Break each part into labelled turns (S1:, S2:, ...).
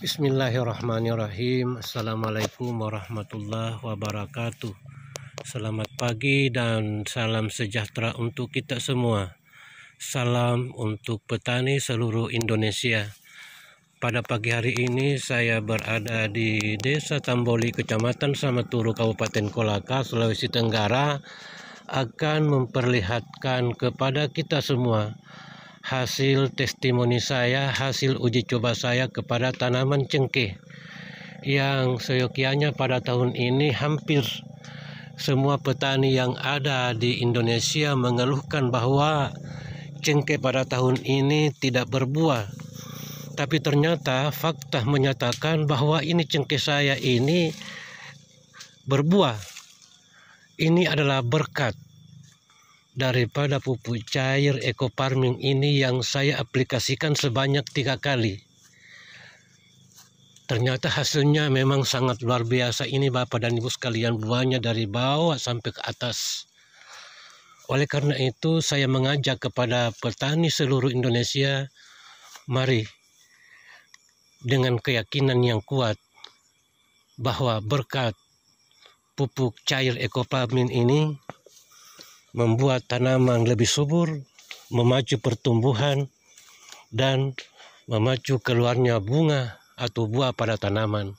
S1: Bismillahirrahmanirrahim Assalamualaikum warahmatullahi wabarakatuh Selamat pagi dan salam sejahtera untuk kita semua Salam untuk petani seluruh Indonesia Pada pagi hari ini saya berada di Desa Tamboli, Kecamatan Samaturu, Kabupaten Kolaka, Sulawesi Tenggara Akan memperlihatkan kepada kita semua hasil testimoni saya, hasil uji coba saya kepada tanaman cengkeh yang seyokianya pada tahun ini hampir semua petani yang ada di Indonesia mengeluhkan bahwa cengkeh pada tahun ini tidak berbuah. Tapi ternyata fakta menyatakan bahwa ini cengkeh saya ini berbuah. Ini adalah berkat daripada pupuk cair eco farming ini yang saya aplikasikan sebanyak tiga kali. Ternyata hasilnya memang sangat luar biasa ini Bapak dan Ibu sekalian buahnya dari bawah sampai ke atas. Oleh karena itu saya mengajak kepada petani seluruh Indonesia, mari dengan keyakinan yang kuat bahwa berkat pupuk cair ekopamin ini membuat tanaman lebih subur, memacu pertumbuhan, dan memacu keluarnya bunga atau buah pada tanaman.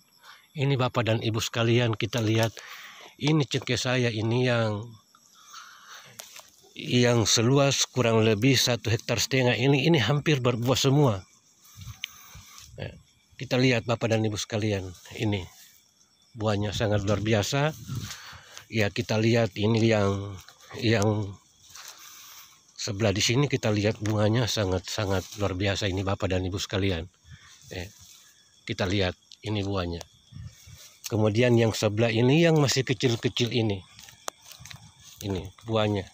S1: Ini Bapak dan Ibu sekalian kita lihat ini cengkeh saya ini yang yang seluas kurang lebih satu hektar setengah ini ini hampir berbuah semua. Ya, kita lihat Bapak dan Ibu sekalian ini buahnya sangat luar biasa. Ya kita lihat ini yang yang sebelah di sini kita lihat bunganya sangat-sangat luar biasa ini Bapak dan Ibu sekalian. Eh, kita lihat ini buahnya. Kemudian yang sebelah ini yang masih kecil-kecil ini. Ini buahnya.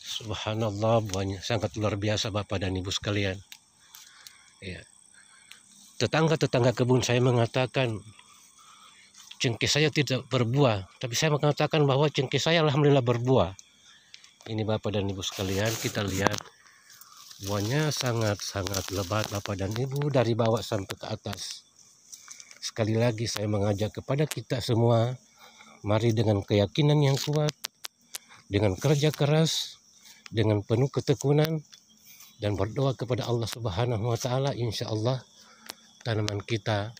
S1: Subhanallah buahnya sangat luar biasa Bapak dan Ibu sekalian. Ya. Tetangga-tetangga kebun saya mengatakan cengkeh saya tidak berbuah tapi saya mengatakan bahwa cengkeh saya alhamdulillah berbuah ini Bapak dan Ibu sekalian kita lihat buahnya sangat-sangat lebat Bapak dan Ibu dari bawah sampai ke atas sekali lagi saya mengajak kepada kita semua mari dengan keyakinan yang kuat dengan kerja keras dengan penuh ketekunan dan berdoa kepada Allah Subhanahu wa taala Insya Allah tanaman kita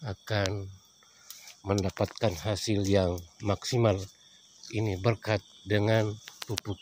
S1: akan mendapatkan hasil yang maksimal ini berkat dengan pupuk